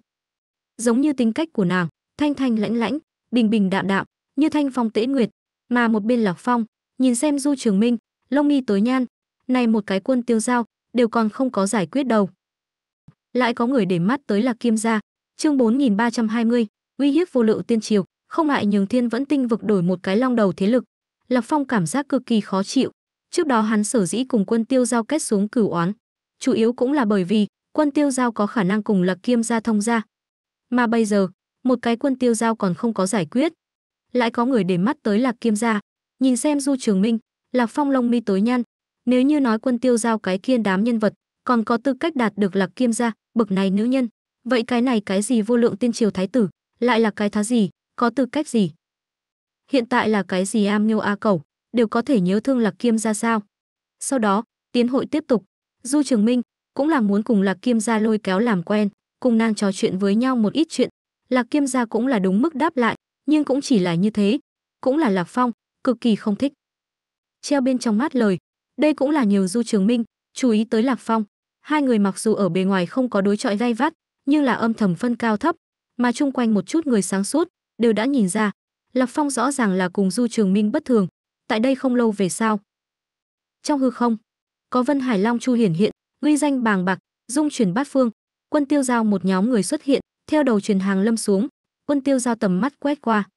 giống như tính cách của nàng thanh thanh lãnh lãnh bình bình đạm đạm như thanh phong tễ nguyệt mà một bên lạc phong nhìn xem du trường minh lông nghi tối nhan này một cái quân tiêu giao đều còn không có giải quyết đầu lại có người để mắt tới là kim gia chương 4320, uy hiếp vô lượng tiên triều không lại nhường thiên vẫn tinh vực đổi một cái long đầu thế lực lạc phong cảm giác cực kỳ khó chịu trước đó hắn sở dĩ cùng quân tiêu giao kết xuống cửu oán chủ yếu cũng là bởi vì quân tiêu giao có khả năng cùng lạc kim gia thông gia mà bây giờ một cái quân tiêu giao còn không có giải quyết lại có người để mắt tới lạc kim gia nhìn xem du trường minh lạc phong long mi tối nhan nếu như nói quân tiêu giao cái kiên đám nhân vật còn có tư cách đạt được lạc kim gia bậc này nữ nhân vậy cái này cái gì vô lượng tiên triều thái tử lại là cái thá gì có tư cách gì hiện tại là cái gì am nhô a cẩu đều có thể nhớ thương lạc kim ra sao sau đó tiến hội tiếp tục du trường minh cũng là muốn cùng lạc kim gia lôi kéo làm quen cùng nàng trò chuyện với nhau một ít chuyện lạc kim gia cũng là đúng mức đáp lại nhưng cũng chỉ là như thế, cũng là Lạc Phong, cực kỳ không thích. Treo bên trong mắt lời, đây cũng là nhiều Du Trường Minh, chú ý tới Lạc Phong. Hai người mặc dù ở bề ngoài không có đối trọi gay vắt, nhưng là âm thầm phân cao thấp, mà chung quanh một chút người sáng suốt đều đã nhìn ra, Lạc Phong rõ ràng là cùng Du Trường Minh bất thường, tại đây không lâu về sau. Trong hư không, có Vân Hải Long Chu hiển hiện, uy danh bàng bạc, dung chuyển bát phương, quân tiêu giao một nhóm người xuất hiện, theo đầu truyền hàng lâm xuống, quân tiêu giao tầm mắt quét qua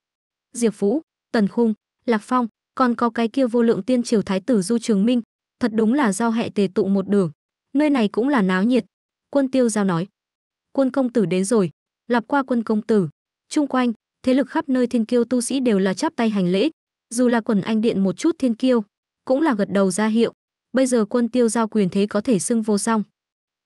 diệp vũ tần khung lạc phong còn có cái kia vô lượng tiên triều thái tử du trường minh thật đúng là giao hệ tề tụ một đường nơi này cũng là náo nhiệt quân tiêu giao nói quân công tử đến rồi lặp qua quân công tử chung quanh thế lực khắp nơi thiên kiêu tu sĩ đều là chắp tay hành lễ dù là quần anh điện một chút thiên kiêu cũng là gật đầu ra hiệu bây giờ quân tiêu giao quyền thế có thể xưng vô song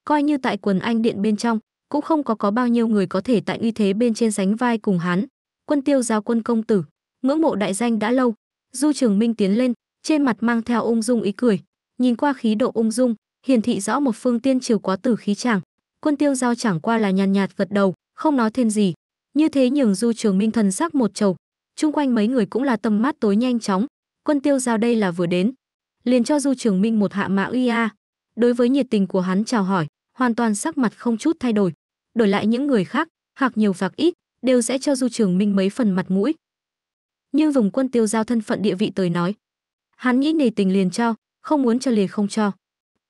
coi như tại quần anh điện bên trong cũng không có có bao nhiêu người có thể tại uy thế bên trên sánh vai cùng hắn. Quân tiêu giao quân công tử, ngưỡng mộ đại danh đã lâu. Du Trường Minh tiến lên, trên mặt mang theo ung dung ý cười, nhìn qua khí độ ung dung, hiển thị rõ một phương tiên triều quá tử khí chàng. Quân tiêu giao chẳng qua là nhàn nhạt, nhạt gật đầu, không nói thêm gì. Như thế nhường Du Trường Minh thần sắc một trầu, chung quanh mấy người cũng là tầm mắt tối nhanh chóng. Quân tiêu giao đây là vừa đến, liền cho Du Trường Minh một hạ mã uy a. Đối với nhiệt tình của hắn chào hỏi, hoàn toàn sắc mặt không chút thay đổi. Đổi lại những người khác, hoặc nhiều hoặc ít, đều sẽ cho Du Trường Minh mấy phần mặt mũi. Nhưng vùng quân tiêu giao thân phận địa vị tới nói, hắn nghĩ nề tình liền cho, không muốn cho liền không cho.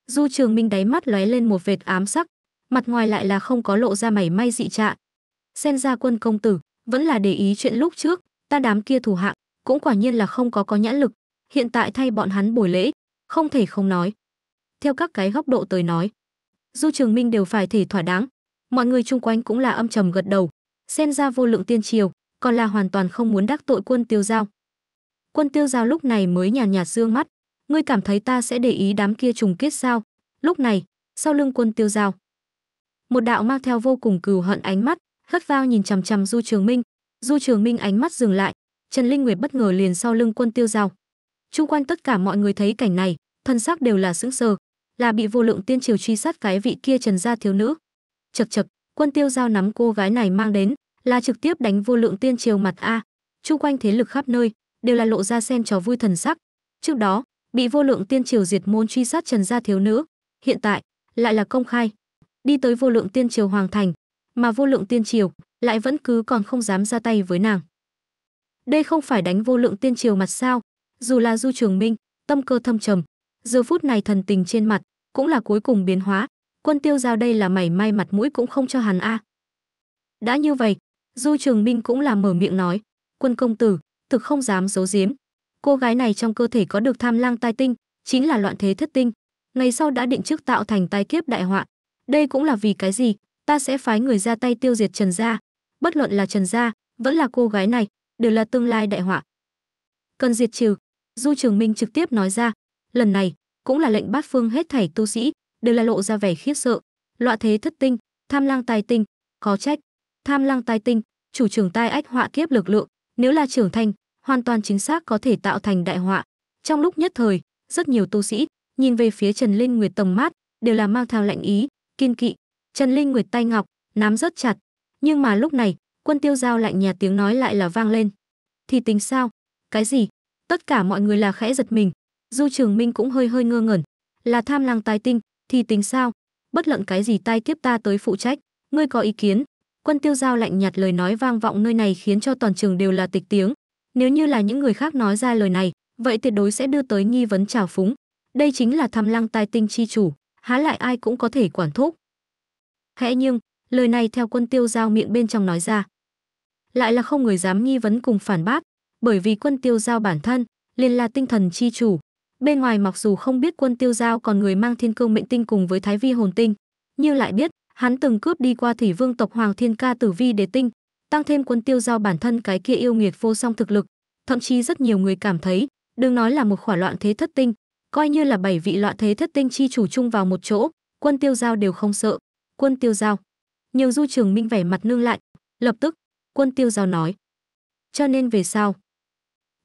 Du Trường Minh đáy mắt lóe lên một vệt ám sắc, mặt ngoài lại là không có lộ ra mảy may dị trạng. Xen ra quân công tử, vẫn là để ý chuyện lúc trước, ta đám kia thủ hạng, cũng quả nhiên là không có có nhãn lực, hiện tại thay bọn hắn bồi lễ, không thể không nói. Theo các cái góc độ tới nói, Du Trường Minh đều phải thể thỏa đáng. Mọi người chung quanh cũng là âm trầm gật đầu. Xen ra vô lượng tiên triều, còn là hoàn toàn không muốn đắc tội quân tiêu giao. Quân tiêu giao lúc này mới nhàn nhạt dương mắt. Ngươi cảm thấy ta sẽ để ý đám kia trùng kết sao? Lúc này, sau lưng quân tiêu giao. Một đạo mang theo vô cùng cừu hận ánh mắt, hất vào nhìn chằm chằm Du Trường Minh. Du Trường Minh ánh mắt dừng lại, Trần Linh Nguyệt bất ngờ liền sau lưng quân tiêu giao. Trung quanh tất cả mọi người thấy cảnh này, thân xác đều là sững sờ, là bị vô lượng tiên triều truy sát cái vị kia trần gia thiếu nữ chật chật quân tiêu giao nắm cô gái này mang đến là trực tiếp đánh vô lượng tiên triều mặt a chung quanh thế lực khắp nơi đều là lộ ra xem trò vui thần sắc trước đó bị vô lượng tiên triều diệt môn truy sát trần gia thiếu nữ hiện tại lại là công khai đi tới vô lượng tiên triều hoàng thành mà vô lượng tiên triều lại vẫn cứ còn không dám ra tay với nàng đây không phải đánh vô lượng tiên triều mặt sao dù là du trường minh tâm cơ thâm trầm Giờ phút này thần tình trên mặt cũng là cuối cùng biến hóa, quân tiêu giao đây là mảy may mặt mũi cũng không cho hắn a. À. Đã như vậy, Du Trường Minh cũng là mở miệng nói, "Quân công tử, thực không dám giấu giếm, cô gái này trong cơ thể có được tham lang tai tinh, chính là loạn thế thất tinh, ngày sau đã định trước tạo thành tai kiếp đại họa. Đây cũng là vì cái gì, ta sẽ phái người ra tay tiêu diệt Trần gia, bất luận là Trần gia, vẫn là cô gái này, đều là tương lai đại họa. Cần diệt trừ." Du Trường Minh trực tiếp nói ra, lần này cũng là lệnh bát phương hết thảy tu sĩ đều là lộ ra vẻ khiếp sợ loạ thế thất tinh tham lang tài tinh có trách tham lang tài tinh chủ trưởng tai ách họa kiếp lực lượng nếu là trưởng thành hoàn toàn chính xác có thể tạo thành đại họa trong lúc nhất thời rất nhiều tu sĩ nhìn về phía trần linh nguyệt tầm mát đều là mang theo lạnh ý kiên kỵ trần linh nguyệt tay ngọc nắm rất chặt nhưng mà lúc này quân tiêu giao lạnh nhà tiếng nói lại là vang lên thì tính sao cái gì tất cả mọi người là khẽ giật mình Du Trường Minh cũng hơi hơi ngơ ngẩn, là tham lang tài tinh, thì tính sao? Bất luận cái gì tai tiếp ta tới phụ trách, ngươi có ý kiến? Quân Tiêu Giao lạnh nhạt lời nói vang vọng nơi này khiến cho toàn trường đều là tịch tiếng. Nếu như là những người khác nói ra lời này, vậy tuyệt đối sẽ đưa tới nghi vấn trào phúng. Đây chính là tham lang tai tinh chi chủ, há lại ai cũng có thể quản thúc. Hẽ nhưng, lời này theo quân tiêu giao miệng bên trong nói ra. Lại là không người dám nghi vấn cùng phản bác, bởi vì quân tiêu giao bản thân, liền là tinh thần chi chủ, Bên ngoài mặc dù không biết quân tiêu giao còn người mang thiên cương mệnh tinh cùng với thái vi hồn tinh, như lại biết, hắn từng cướp đi qua thủy vương tộc hoàng thiên ca tử vi đế tinh, tăng thêm quân tiêu giao bản thân cái kia yêu nghiệt vô song thực lực. Thậm chí rất nhiều người cảm thấy, đừng nói là một khỏa loạn thế thất tinh, coi như là bảy vị loạn thế thất tinh chi chủ chung vào một chỗ, quân tiêu giao đều không sợ. Quân tiêu giao. Nhiều du trường minh vẻ mặt nương lại, lập tức, quân tiêu giao nói. Cho nên về sau,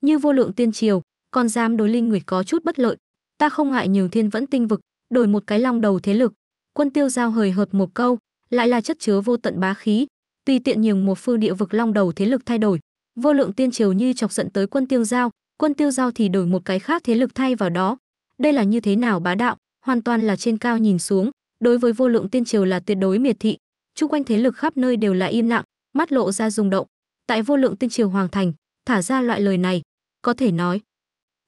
như vô lượng tiên triều, con giam đối Linh Nguyệt có chút bất lợi. Ta không ngại nhường thiên vẫn tinh vực, đổi một cái long đầu thế lực. Quân tiêu giao hời hợt một câu, lại là chất chứa vô tận bá khí, tùy tiện nhường một phương địa vực long đầu thế lực thay đổi. Vô lượng tiên triều như chọc giận tới quân tiêu giao, quân tiêu giao thì đổi một cái khác thế lực thay vào đó. Đây là như thế nào bá đạo, hoàn toàn là trên cao nhìn xuống, đối với vô lượng tiên triều là tuyệt đối miệt thị. Trung quanh thế lực khắp nơi đều là im lặng, mắt lộ ra rung động. Tại vô lượng tiên triều hoàng thành, thả ra loại lời này, có thể nói,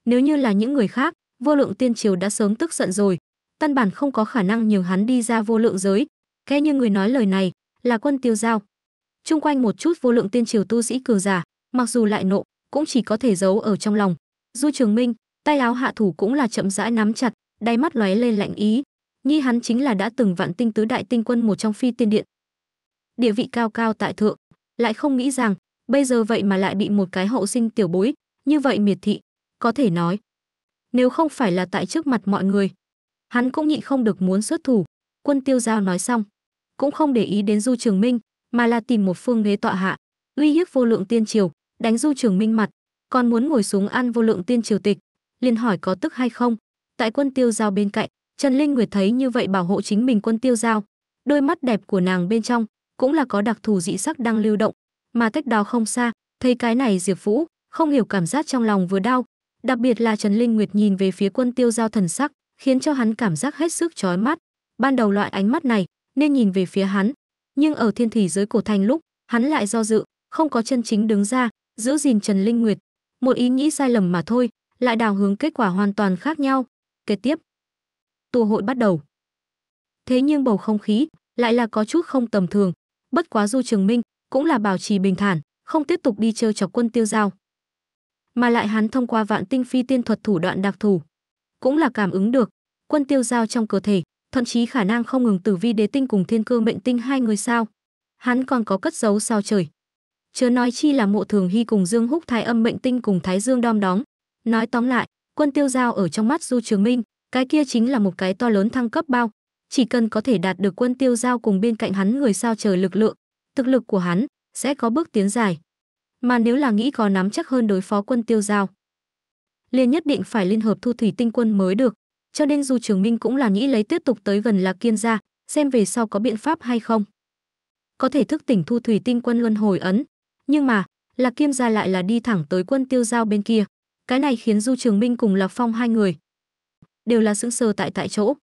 nếu như là những người khác, vô lượng tiên triều đã sớm tức giận rồi, căn bản không có khả năng nhường hắn đi ra vô lượng giới. Kẻ như người nói lời này là quân tiêu giao. Trung quanh một chút vô lượng tiên triều tu sĩ cường giả, mặc dù lại nộ, cũng chỉ có thể giấu ở trong lòng. Du Trường Minh, tay áo hạ thủ cũng là chậm rãi nắm chặt, đáy mắt lóe lên lạnh ý. Nhi hắn chính là đã từng vạn tinh tứ đại tinh quân một trong phi tiên điện. Địa vị cao cao tại thượng, lại không nghĩ rằng, bây giờ vậy mà lại bị một cái hậu sinh tiểu bối, như vậy miệt thị, có thể nói. Nếu không phải là tại trước mặt mọi người, hắn cũng nhịn không được muốn xuất thủ. Quân tiêu giao nói xong, cũng không để ý đến Du Trường Minh, mà là tìm một phương ghế tọa hạ, uy hiếp vô lượng tiên triều, đánh Du Trường Minh mặt, còn muốn ngồi xuống ăn vô lượng tiên triều tịch, liền hỏi có tức hay không. Tại quân tiêu giao bên cạnh, Trần Linh Nguyệt thấy như vậy bảo hộ chính mình quân tiêu giao, đôi mắt đẹp của nàng bên trong cũng là có đặc thù dị sắc đang lưu động, mà cách đó không xa, thấy cái này Diệp Vũ, không hiểu cảm giác trong lòng vừa đau, Đặc biệt là Trần Linh Nguyệt nhìn về phía quân tiêu giao thần sắc, khiến cho hắn cảm giác hết sức chói mắt. Ban đầu loại ánh mắt này nên nhìn về phía hắn, nhưng ở thiên thủy giới cổ thành lúc, hắn lại do dự, không có chân chính đứng ra, giữ gìn Trần Linh Nguyệt. Một ý nghĩ sai lầm mà thôi, lại đào hướng kết quả hoàn toàn khác nhau. Kế tiếp, tù hội bắt đầu. Thế nhưng bầu không khí lại là có chút không tầm thường. Bất quá Du Trường Minh cũng là bảo trì bình thản, không tiếp tục đi chơi chọc quân tiêu giao mà lại hắn thông qua vạn tinh phi tiên thuật thủ đoạn đặc thù, cũng là cảm ứng được quân tiêu giao trong cơ thể, thậm chí khả năng không ngừng tử vi đế tinh cùng thiên cơ mệnh tinh hai người sao? Hắn còn có cất giấu sao trời? Chớ nói chi là mộ thường hy cùng Dương Húc thái âm mệnh tinh cùng thái dương đom đóm. Nói tóm lại, quân tiêu giao ở trong mắt Du Trường Minh, cái kia chính là một cái to lớn thăng cấp bao, chỉ cần có thể đạt được quân tiêu giao cùng bên cạnh hắn người sao trời lực lượng, thực lực của hắn sẽ có bước tiến dài mà nếu là nghĩ có nắm chắc hơn đối phó quân tiêu giao liền nhất định phải liên hợp thu thủy tinh quân mới được cho nên dù trường minh cũng là nghĩ lấy tiếp tục tới gần là kiên gia, xem về sau có biện pháp hay không có thể thức tỉnh thu thủy tinh quân luân hồi ấn nhưng mà là kiêm gia lại là đi thẳng tới quân tiêu giao bên kia cái này khiến du trường minh cùng lạc phong hai người đều là sững sờ tại tại chỗ